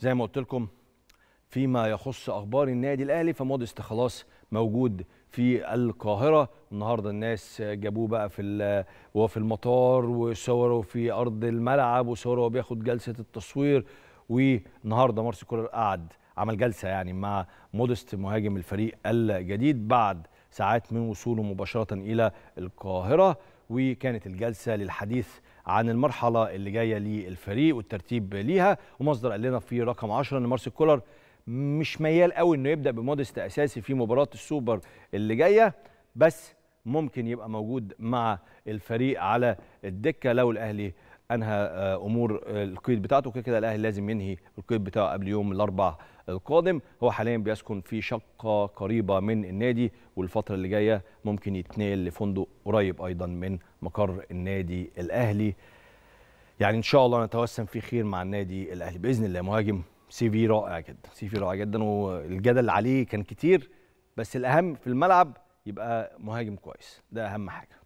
زي ما قلت لكم فيما يخص اخبار النادي الاهلي فموديست خلاص موجود في القاهره النهارده الناس جابوه بقى في وهو في المطار وصوره في ارض الملعب وصوره وهو بياخد جلسه التصوير والنهارده مارسي كولر قعد عمل جلسه يعني مع مودست مهاجم الفريق الجديد بعد ساعات من وصوله مباشره الى القاهره وكانت الجلسه للحديث عن المرحله اللي جايه للفريق والترتيب ليها ومصدر قال لنا في رقم 10 ان مارسيل كولر مش ميال قوي انه يبدا بمودست اساسي في مباراه السوبر اللي جايه بس ممكن يبقى موجود مع الفريق على الدكه لو الاهلي انهى آه، امور آه، القيد بتاعته كده كده الاهلي لازم ينهي القيد بتاعه قبل يوم الاربعاء القادم هو حاليا بيسكن في شقه قريبه من النادي والفتره اللي جايه ممكن يتنقل لفندق قريب ايضا من مقر النادي الاهلي يعني ان شاء الله نتوسم في خير مع النادي الاهلي باذن الله مهاجم سي في رائع جدا سي في رائع جدا والجدل عليه كان كتير بس الاهم في الملعب يبقى مهاجم كويس ده اهم حاجه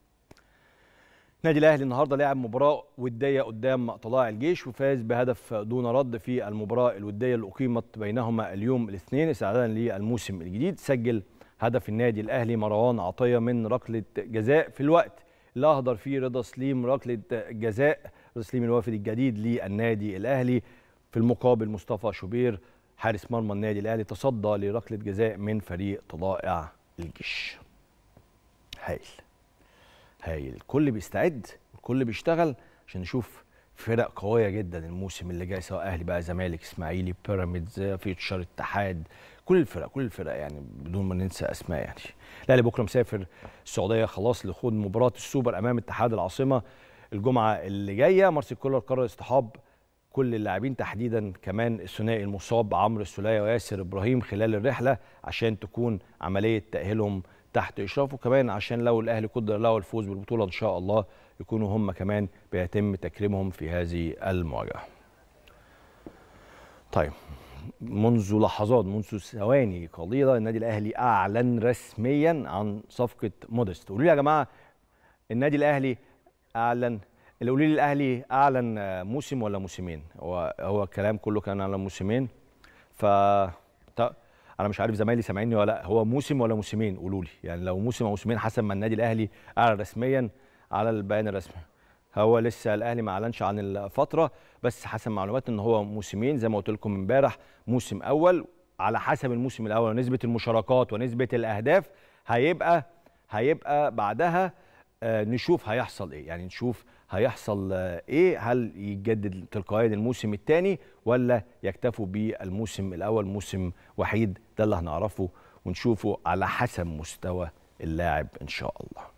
نادي الاهلي النهارده لعب مباراه وديه قدام طلاع الجيش وفاز بهدف دون رد في المباراه الوديه اللي اقيمت بينهما اليوم الاثنين استعدادا للموسم الجديد سجل هدف النادي الاهلي مروان عطيه من ركله جزاء في الوقت اللي اهدر فيه رضا سليم ركله جزاء رضا سليم الوافد الجديد للنادي الاهلي في المقابل مصطفى شوبير حارس مرمى النادي الاهلي تصدى لركله جزاء من فريق طلائع الجيش هايل هايل الكل بيستعد الكل بيشتغل عشان نشوف فرق قويه جدا الموسم اللي جاي سواء اهلي بقى زمالك اسماعيلي بيراميدز فيوتشر اتحاد كل الفرق كل الفرق يعني بدون ما ننسى اسماء يعني الاهلي بكره مسافر السعوديه خلاص لخوض مباراه السوبر امام اتحاد العاصمه الجمعه اللي جايه مارسيل كولر قرر اصطحاب كل اللاعبين تحديدا كمان الثنائي المصاب عمرو السوليه وياسر ابراهيم خلال الرحله عشان تكون عمليه تاهيلهم تحت اشرافه كمان عشان لو الاهلي قدر له الفوز بالبطوله ان شاء الله يكونوا هم كمان بيتم تكريمهم في هذه المواجهه. طيب منذ لحظات منذ ثواني قليله النادي الاهلي اعلن رسميا عن صفقه مودست قولوا لي يا جماعه النادي الاهلي اعلن اللي قولوا لي الاهلي اعلن موسم ولا موسمين هو هو الكلام كله كان على موسمين ف انا مش عارف زمايلي سامعيني ولا لا هو موسم ولا موسمين قولوا لي يعني لو موسم او موسمين حسب ما النادي الاهلي اعلن رسميا على البيان الرسمي هو لسه الاهلي ما اعلنش عن الفتره بس حسب معلومات ان هو موسمين زي ما قلت لكم امبارح موسم اول على حسب الموسم الاول ونسبه المشاركات ونسبه الاهداف هيبقى هيبقى بعدها آه، نشوف هيحصل ايه يعني نشوف هيحصل آه، ايه هل يتجدد تلقائيا الموسم الثاني ولا يكتفوا بالموسم الاول موسم وحيد ده اللي هنعرفه ونشوفه على حسب مستوى اللاعب ان شاء الله